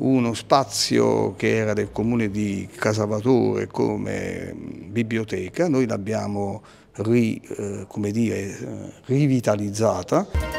uno spazio che era del comune di Casavatore come mm, biblioteca, noi l'abbiamo ri, eh, eh rivitalizzata.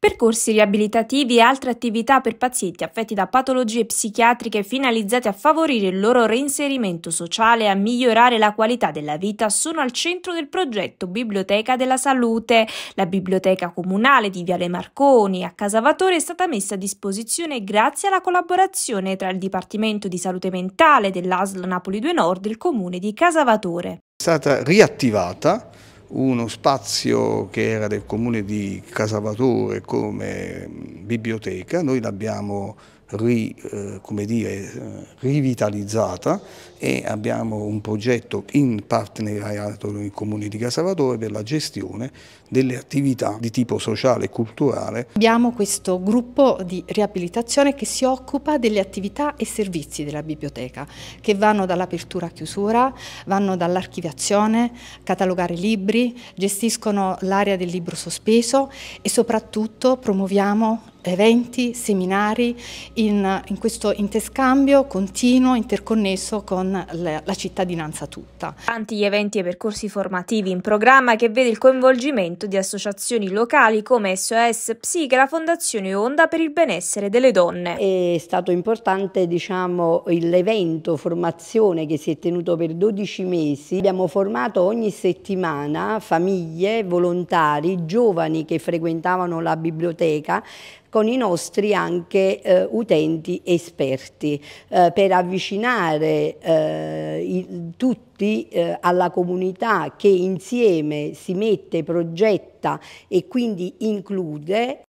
Percorsi riabilitativi e altre attività per pazienti affetti da patologie psichiatriche finalizzate a favorire il loro reinserimento sociale e a migliorare la qualità della vita sono al centro del progetto Biblioteca della Salute. La biblioteca comunale di Viale Marconi a Casavatore è stata messa a disposizione grazie alla collaborazione tra il Dipartimento di Salute Mentale dell'ASL Napoli 2 Nord e il Comune di Casavatore. È stata riattivata uno spazio che era del comune di Casavatore come biblioteca, noi l'abbiamo ri, eh, dire, eh, rivitalizzata e abbiamo un progetto in partenariato con il Comune di Casavatore per la gestione delle attività di tipo sociale e culturale. Abbiamo questo gruppo di riabilitazione che si occupa delle attività e servizi della biblioteca che vanno dall'apertura a chiusura, vanno dall'archiviazione, catalogare libri, gestiscono l'area del libro sospeso e soprattutto promuoviamo eventi, seminari in, in questo interscambio continuo, interconnesso con la, la cittadinanza tutta. Tanti gli eventi e percorsi formativi in programma che vede il coinvolgimento di associazioni locali come SOS Psiche, la Fondazione Onda per il benessere delle donne. È stato importante diciamo, l'evento formazione che si è tenuto per 12 mesi. Abbiamo formato ogni settimana famiglie, volontari, giovani che frequentavano la biblioteca con i nostri anche eh, utenti esperti eh, per avvicinare eh, i, tutti eh, alla comunità che insieme si mette, progetta e quindi include